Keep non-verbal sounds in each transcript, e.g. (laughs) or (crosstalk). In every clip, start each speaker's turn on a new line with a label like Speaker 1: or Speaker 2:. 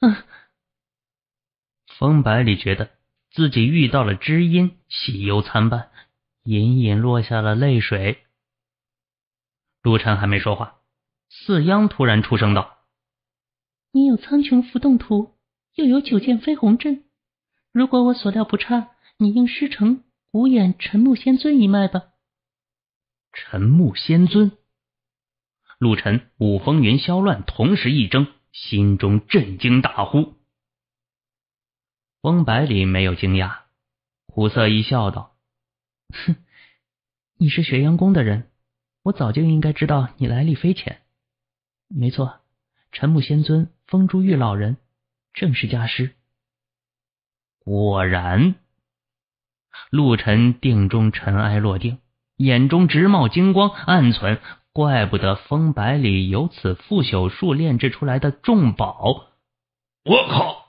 Speaker 1: 啊。
Speaker 2: 风百里觉得自己遇到了知音，喜忧参半，隐隐落下了泪水。陆晨还没说话，四央突然出声道：“
Speaker 1: 你有苍穹浮动图，又有九剑飞鸿阵，如果我所料不差，你应师承古眼沉木仙尊一脉吧？”
Speaker 2: 沉木仙尊，陆晨五风云消乱，同时一怔。心中震惊，大呼。翁百里没有惊讶，苦涩一笑道：“哼，你是玄阳宫的人，我早就应该知道你来历非浅。没错，陈木仙尊、风珠玉老人，正是家师。果然，陆晨定中尘埃落定，眼中直冒金光，暗存。”怪不得风百里有此不朽术炼制出来的重宝，
Speaker 1: 我靠！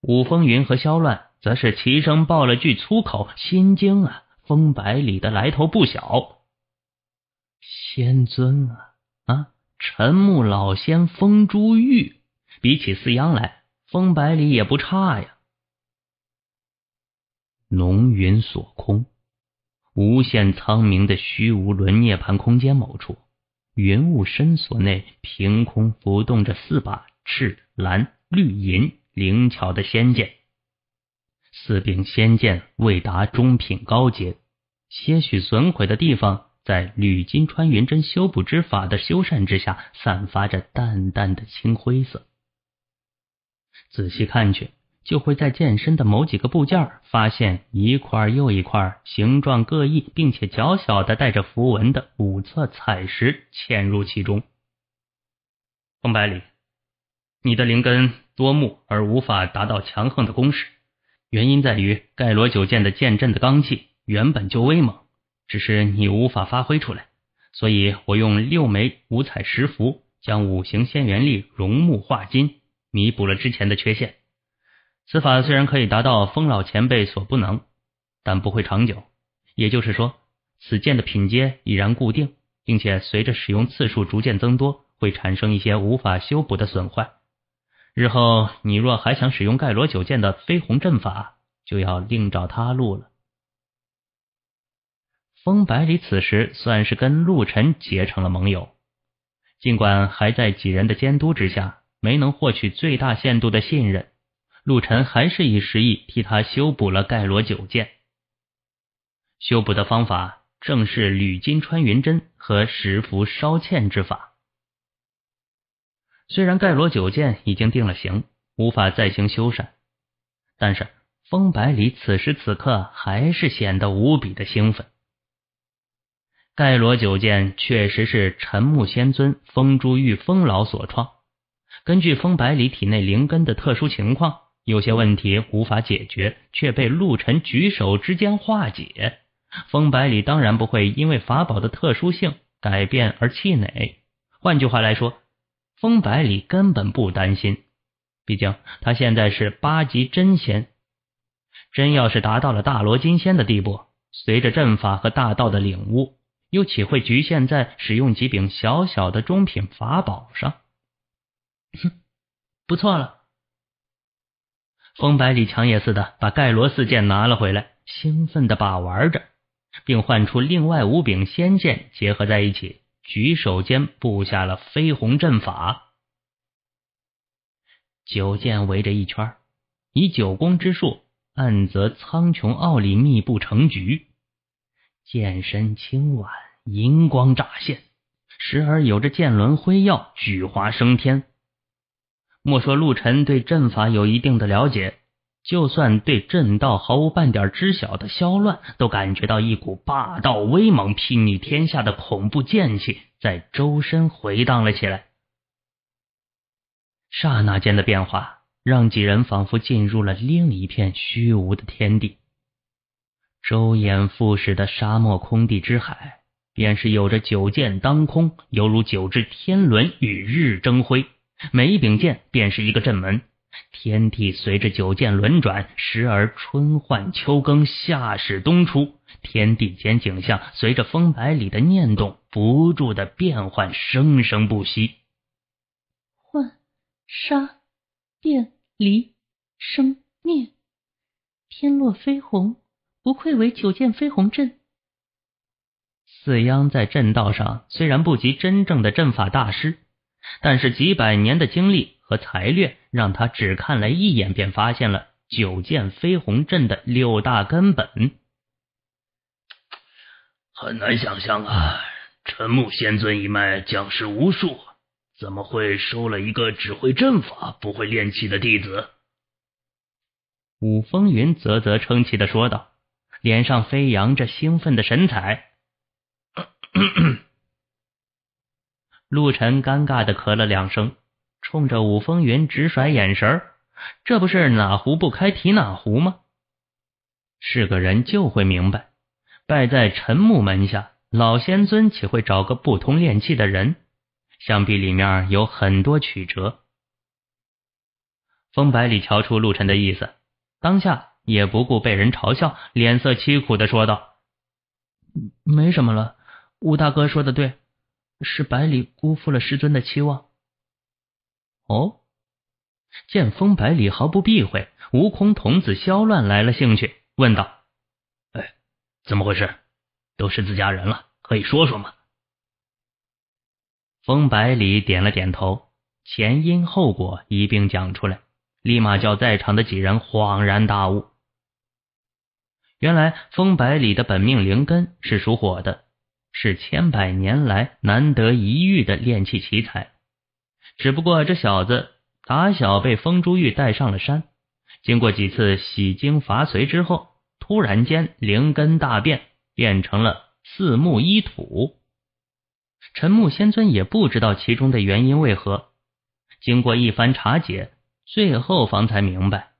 Speaker 2: 武风云和萧乱则是齐声爆了句粗口，心惊啊！风百里的来头不小，仙尊啊啊！陈木老仙风珠玉，比起四央来，风百里也不差呀。浓云锁空。无限苍冥的虚无轮涅盘空间某处，云雾深锁内凭空浮动着四把赤蓝绿银灵巧的仙剑。四柄仙剑未达中品高阶，些许损毁的地方，在吕金穿云针修补之法的修缮之下，散发着淡淡的青灰色。仔细看去。就会在剑身的某几个部件发现一块又一块形状各异并且较小的带着符文的五色彩石嵌入其中。风百里，你的灵根多目而无法达到强横的攻势，原因在于盖罗九剑的剑阵的罡气原本就威猛，只是你无法发挥出来，所以我用六枚五彩石符将五行仙元力融木化金，弥补了之前的缺陷。此法虽然可以达到风老前辈所不能，但不会长久。也就是说，此剑的品阶已然固定，并且随着使用次数逐渐增多，会产生一些无法修补的损坏。日后你若还想使用盖罗九剑的飞鸿阵法，就要另找他路了。风百里此时算是跟陆晨结成了盟友，尽管还在几人的监督之下，没能获取最大限度的信任。陆晨还是以十亿替他修补了盖罗九剑。修补的方法正是铝金穿云针和石符烧嵌之法。虽然盖罗九剑已经定了型，无法再行修缮，但是风百里此时此刻还是显得无比的兴奋。盖罗九剑确实是陈木仙尊风珠玉风老所创，根据风百里体内灵根的特殊情况。有些问题无法解决，却被陆晨举手之间化解。风百里当然不会因为法宝的特殊性改变而气馁。换句话来说，风百里根本不担心，毕竟他现在是八级真仙，真要是达到了大罗金仙的地步，随着阵法和大道的领悟，又岂会局限在使用几柄小小的中品法宝上？哼，不错了。风百里强也似的把盖罗四剑拿了回来，兴奋的把玩着，并唤出另外五柄仙剑结合在一起，举手间布下了飞鸿阵法。九剑围着一圈，以九宫之术，暗则苍穹奥里密布成局，剑身轻婉，银光乍现，时而有着剑轮辉耀，举华升天。莫说陆晨对阵法有一定的了解，就算对阵道毫无半点知晓的萧乱，都感觉到一股霸道威猛、睥睨天下的恐怖剑气在周身回荡了起来。刹那间的变化，让几人仿佛进入了另一片虚无的天地。周衍复始的沙漠空地之海，便是有着九剑当空，犹如九只天轮与日争辉。每一柄剑便是一个阵门，天地随着九剑轮转，时而春换秋更，夏始冬出，天地间景象随着风百里的念动不住的变换，生生不息。
Speaker 1: 浣杀、变、离、生、灭，天落飞鸿，不愧为九剑飞鸿阵。
Speaker 2: 四央在阵道上虽然不及真正的阵法大师。但是几百年的经历和才略，让他只看来一眼便发现了九剑飞鸿阵的六大根本。很难想象啊，陈木仙尊一脉将士无数，怎么会收了一个只会阵法不会练气的弟子？武风云啧啧称奇的说道，脸上飞扬着兴奋的神采。(coughs) 陆晨尴尬的咳了两声，冲着武风云直甩眼神儿，这不是哪壶不开提哪壶吗？是个人就会明白，拜在陈木门下，老仙尊岂会找个不通炼气的人？想必里面有很多曲折。风百里瞧出陆晨的意思，当下也不顾被人嘲笑，脸色凄苦的说道：“没什么了，武大哥说的对。”是百里辜负了师尊的期望。哦，见风百里毫不避讳，悟空童子萧乱来了兴趣，问道：“哎，怎么回事？都是自家人了，可以说说吗？”风百里点了点头，前因后果一并讲出来，立马叫在场的几人恍然大悟。原来风百里的本命灵根是属火的。是千百年来难得一遇的炼器奇才，只不过这小子打小被风珠玉带上了山，经过几次洗经伐髓之后，突然间灵根大变，变成了四木一土。陈木仙尊也不知道其中的原因为何，经过一番查解，最后方才明白，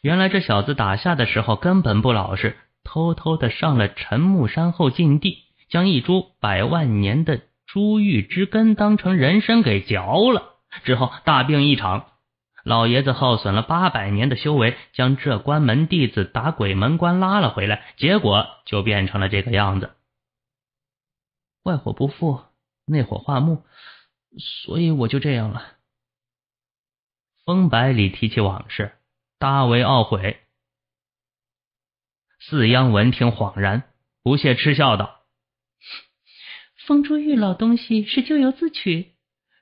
Speaker 2: 原来这小子打下的时候根本不老实，偷偷的上了陈木山后禁地。将一株百万年的珠玉之根当成人参给嚼了，之后大病一场，老爷子耗损了八百年的修为，将这关门弟子打鬼门关拉了回来，结果就变成了这个样子。外火不复，内火化木，所以我就这样了。风百里提起往事，大为懊悔。四央闻听恍然，不屑嗤笑道。
Speaker 1: 风珠玉老东西是咎由自取，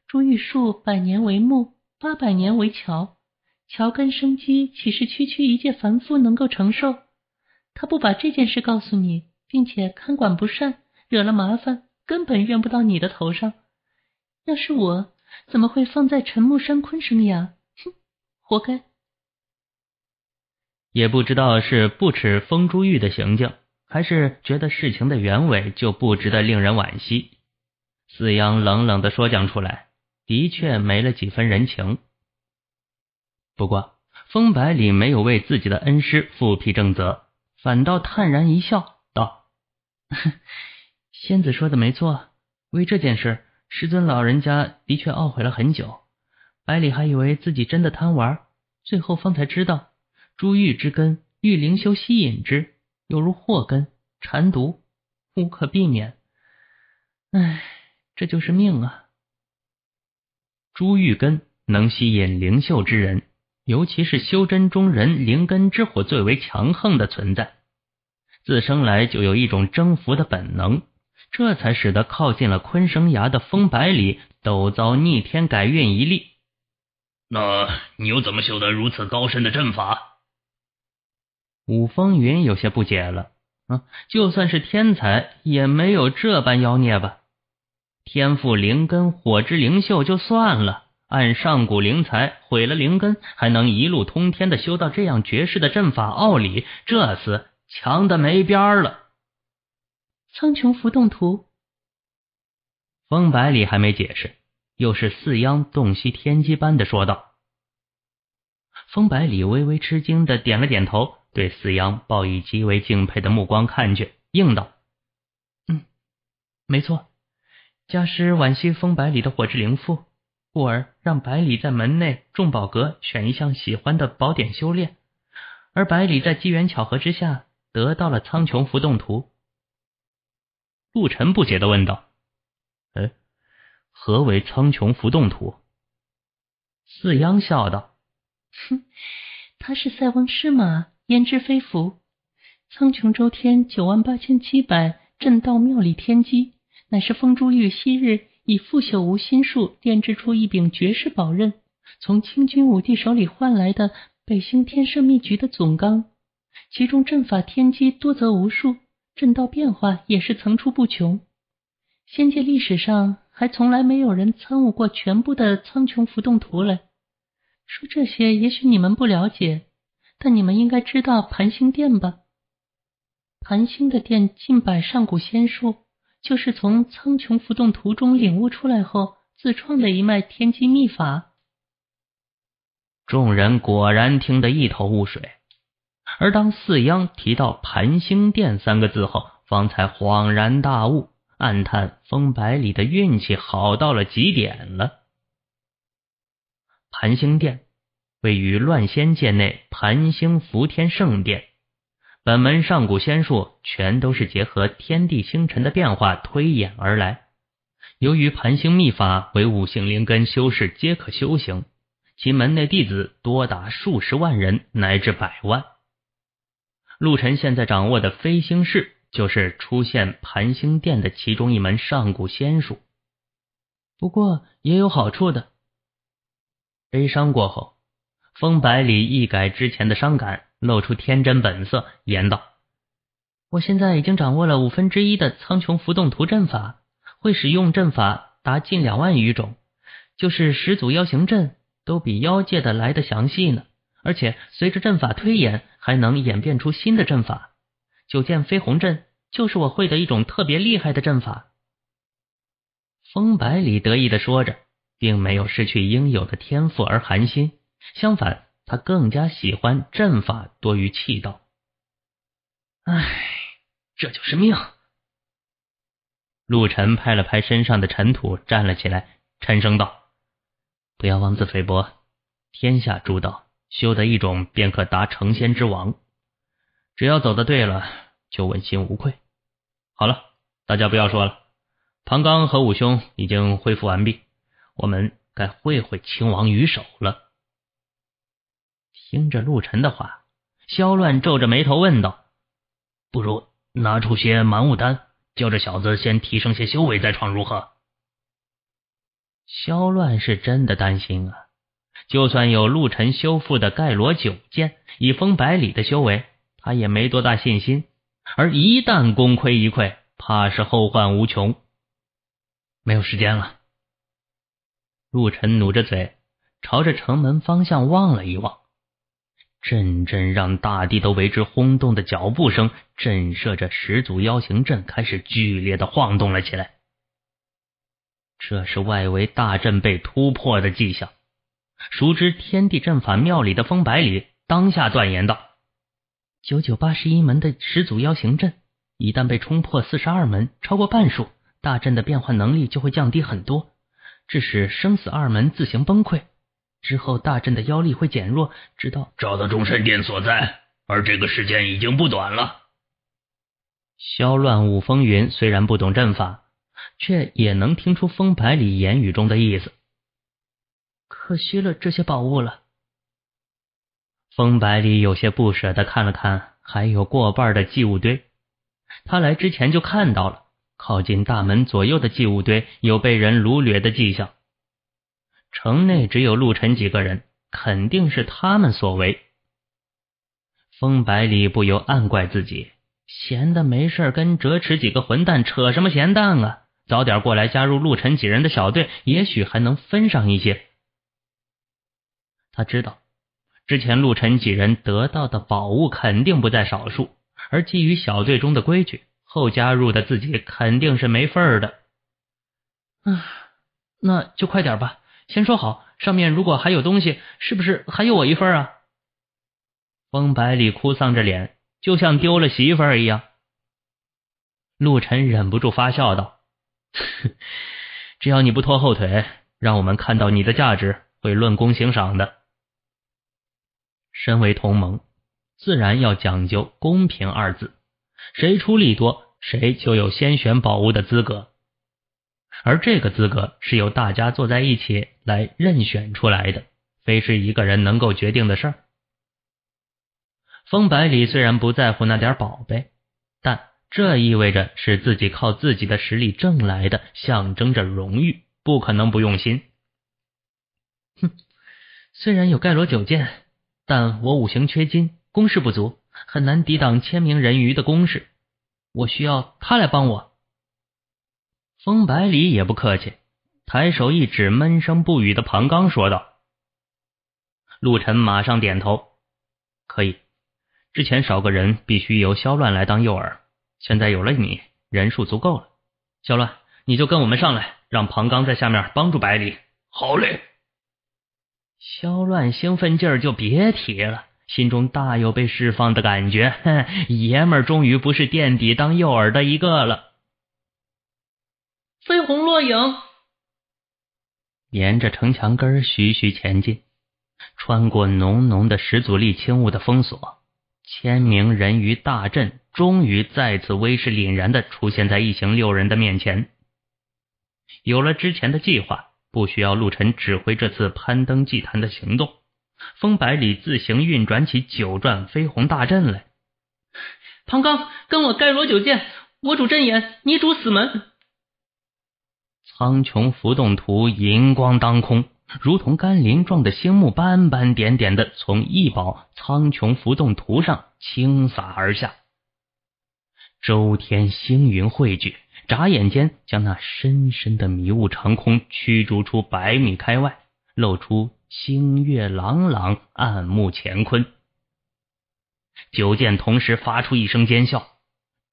Speaker 1: 珠玉树百年为木，八百年为桥，桥根生机岂是区区一介凡夫能够承受？他不把这件事告诉你，并且看管不善，惹了麻烦，根本怨不到你的头上。要是我，怎么会放在沉木山坤生涯？哼，活该！
Speaker 2: 也不知道是不耻风珠玉的行径。还是觉得事情的原委就不值得令人惋惜。四阳冷冷的说：“讲出来，的确没了几分人情。”不过，风百里没有为自己的恩师复辟正则，反倒泰然一笑，道：“ (laughs) 仙子说的没错，为这件事，师尊老人家的确懊悔了很久。百里还以为自己真的贪玩，最后方才知道，珠玉之根，欲灵修吸引之。”犹如祸根、缠毒，无可避免。唉，这就是命啊！朱玉根能吸引灵秀之人，尤其是修真中人，灵根之火最为强横的存在，自生来就有一种征服的本能，这才使得靠近了昆生崖的风百里陡遭逆天改运一例。那你又怎么修得如此高深的阵法？武风云有些不解了，啊，就算是天才，也没有这般妖孽吧？天赋灵根火之灵秀就算了，按上古灵才毁了灵根，还能一路通天的修到这样绝世的阵法奥里，这次强的没边了。
Speaker 1: 苍穹浮动图，
Speaker 2: 风百里还没解释，又是四央洞悉天机般的说道。风百里微微吃惊的点了点头。对四阳报以极为敬佩的目光看去，应道：“嗯，没错，家师惋惜封百里的火之灵符，故而让百里在门内重宝阁选一项喜欢的宝典修炼。而百里在机缘巧合之下得到了《苍穹浮动图》。”陆晨不解的问道：“哎，何为《苍穹浮动图》？”四阳笑道：“
Speaker 1: 哼，他是塞翁失马。”焉知非福？苍穹周天九万八千七百震道妙理天机，乃是风珠玉昔日以腐朽无心术炼制出一柄绝世宝刃，从清君武帝手里换来的北星天圣秘局的总纲，其中阵法天机多则无数，阵道变化也是层出不穷。仙界历史上还从来没有人参悟过全部的苍穹浮动图了。说这些，也许你们不了解。但你们应该知道盘星殿吧？盘星的殿近百上古仙术，就是从苍穹浮动图中领悟出来后自创的一脉天机秘法。
Speaker 2: 众人果然听得一头雾水，而当四央提到“盘星殿”三个字后，方才恍然大悟，暗叹风百里的运气好到了极点了。盘星殿。位于乱仙界内盘星伏天圣殿，本门上古仙术全都是结合天地星辰的变化推演而来。由于盘星秘法为五行灵根修士皆可修行，其门内弟子多达数十万人乃至百万。陆晨现在掌握的飞星式，就是出现盘星殿的其中一门上古仙术，不过也有好处的。悲伤过后。风百里一改之前的伤感，露出天真本色，言道：“我现在已经掌握了五分之一的苍穹浮动图阵法，会使用阵法达近两万余种，就是始祖妖形阵都比妖界的来的详细呢。而且随着阵法推演，还能演变出新的阵法。九剑飞鸿阵就是我会的一种特别厉害的阵法。”风百里得意的说着，并没有失去应有的天赋而寒心。相反，他更加喜欢阵法多于气道。唉，这就是命。陆晨拍了拍身上的尘土，站了起来，沉声道：“不要妄自菲薄，天下诸道修得一种，便可达成仙之王。只要走的对了，就问心无愧。”好了，大家不要说了。庞刚和五兄已经恢复完毕，我们该会会秦王于手了。听着陆晨的话，萧乱皱着眉头问道：“不如拿出些蛮物丹，叫这小子先提升些修为再闯，如何？”萧乱是真的担心啊！就算有陆晨修复的盖罗九剑，以封百里的修为，他也没多大信心。而一旦功亏一篑，怕是后患无穷。没有时间了。陆晨努着嘴，朝着城门方向望了一望。阵阵让大地都为之轰动的脚步声，震慑着始祖妖行阵开始剧烈的晃动了起来。这是外围大阵被突破的迹象。熟知天地阵法庙里的风百里当下断言道：“九九八十一门的始祖妖行阵，一旦被冲破四十二门，超过半数，大阵的变换能力就会降低很多，致使生死二门自行崩溃。”之后，大阵的妖力会减弱，直到找到中山殿所在。而这个时间已经不短了。萧乱舞风云虽然不懂阵法，却也能听出风百里言语中的意思。可惜了这些宝物了。风百里有些不舍得看了看，还有过半的祭物堆。他来之前就看到了，靠近大门左右的祭物堆有被人掳掠的迹象。城内只有陆晨几个人，肯定是他们所为。风百里不由暗怪自己，闲的没事跟折尺几个混蛋扯什么闲蛋啊！早点过来加入陆晨几人的小队，也许还能分上一些。他知道，之前陆晨几人得到的宝物肯定不在少数，而基于小队中的规矩，后加入的自己肯定是没份儿的。啊，那就快点吧。先说好，上面如果还有东西，是不是还有我一份啊？风百里哭丧着脸，就像丢了媳妇儿一样。陆晨忍不住发笑道：“ (laughs) 只要你不拖后腿，让我们看到你的价值，会论功行赏的。身为同盟，自然要讲究公平二字，谁出力多，谁就有先选宝物的资格，而这个资格是由大家坐在一起。”来任选出来的，非是一个人能够决定的事儿。风百里虽然不在乎那点宝贝，但这意味着是自己靠自己的实力挣来的，象征着荣誉，不可能不用心。哼，虽然有盖罗九剑，但我五行缺金，攻势不足，很难抵挡千名人鱼的攻势。我需要他来帮我。风百里也不客气。抬手一指闷声不语的庞刚说道：“陆晨，马上点头，可以。之前少个人，必须由肖乱来当诱饵，现在有了你，人数足够了。肖乱，你就跟我们上来，让庞刚在下面帮助百里。”“好嘞！”肖乱兴奋劲儿就别提了，心中大有被释放的感觉，(laughs) 爷们儿终于不是垫底当诱饵的一个了。
Speaker 1: 飞鸿落影。
Speaker 2: 沿着城墙根徐徐前进，穿过浓浓的始祖沥青雾的封锁，千名人鱼大阵终于再次威势凛然的出现在一行六人的面前。有了之前的计划，不需要陆晨指挥这次攀登祭坛的行动，风百里自行运转起九转飞鸿大阵来。
Speaker 1: 庞刚，跟我盖罗九剑，我主阵眼，你主死门。
Speaker 2: 苍穹浮动图，银光当空，如同甘霖状的星幕，斑斑点点的从异宝苍穹浮动图上倾洒而下。周天星云汇聚，眨眼间将那深深的迷雾长空驱逐出百米开外，露出星月朗朗，暗目乾坤。九剑同时发出一声尖笑，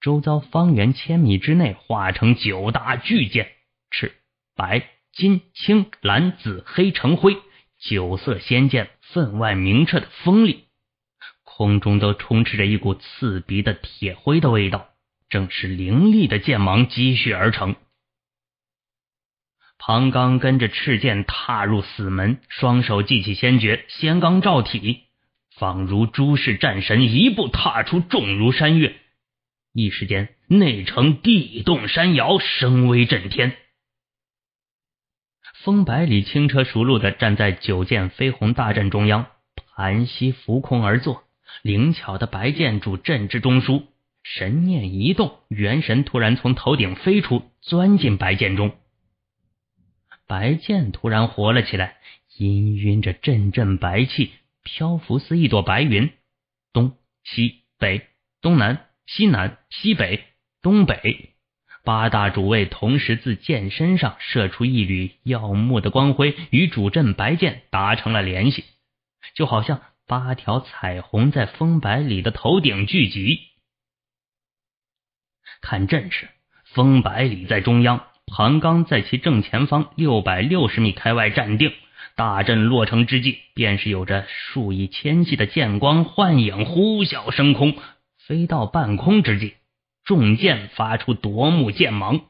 Speaker 2: 周遭方圆千米之内化成九大巨剑。赤白金青蓝紫黑橙灰九色仙剑分外明澈的锋利，空中都充斥着一股刺鼻的铁灰的味道，正是凌厉的剑芒积蓄而成。庞刚跟着赤剑踏入死门，双手祭起仙诀，仙罡罩体，仿如诸事战神，一步踏出，重如山岳。一时间，内城地动山摇，声威震天。风百里轻车熟路的站在九剑飞鸿大阵中央，盘膝浮空而坐，灵巧的白剑主阵之中枢，神念一动，元神突然从头顶飞出，钻进白剑中，白剑突然活了起来，氤氲着阵阵白气，漂浮似一朵白云。东西北、东南、西南、西北、东北。八大主位同时自剑身上射出一缕耀目的光辉，与主阵白剑达成了联系，就好像八条彩虹在风百里的头顶聚集。看阵势，风百里在中央，庞刚在其正前方六百六十米开外站定。大阵落成之际，便是有着数以千计的剑光幻影呼啸升空，飞到半空之际。重剑发出夺目剑芒，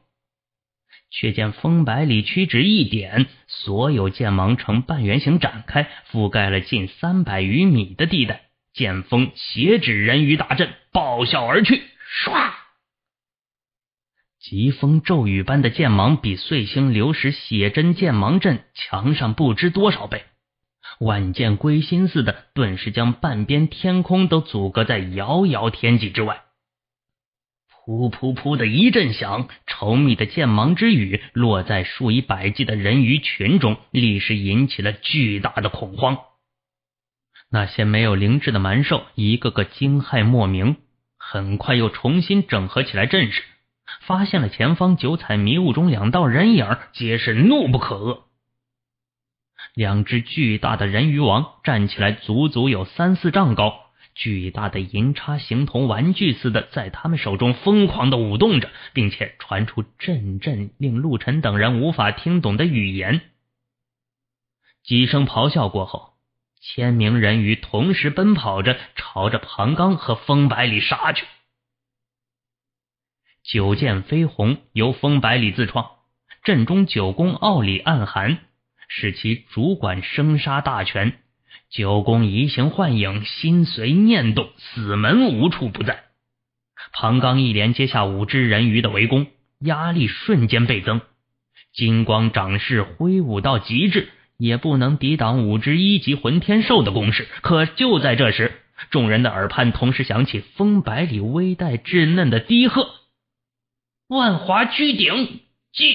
Speaker 2: 却见风百里屈指一点，所有剑芒呈半圆形展开，覆盖了近三百余米的地带，剑锋斜指人鱼大阵，爆啸而去。唰，疾风骤雨般的剑芒比碎星流石写真剑芒阵强上不知多少倍，万剑归心似的，顿时将半边天空都阻隔在遥遥天际之外。噗噗噗的一阵响，稠密的剑芒之雨落在数以百计的人鱼群中，立时引起了巨大的恐慌。那些没有灵智的蛮兽，一个个惊骇莫名，很快又重新整合起来阵势，发现了前方九彩迷雾中两道人影，皆是怒不可遏。两只巨大的人鱼王站起来，足足有三四丈高。巨大的银叉形同玩具似的，在他们手中疯狂的舞动着，并且传出阵阵令陆晨等人无法听懂的语言。几声咆哮过后，千名人鱼同时奔跑着，朝着庞刚和风百里杀去。九剑飞鸿由风百里自创，阵中九宫傲里暗含，使其主管生杀大权。九宫移形幻影，心随念动，死门无处不在。庞刚一连接下五只人鱼的围攻，压力瞬间倍增。金光掌势挥舞到极致，也不能抵挡五只一级魂天兽的攻势。可就在这时，众人的耳畔同时响起风百里微带稚嫩的低
Speaker 1: 喝：“万华居顶，进！”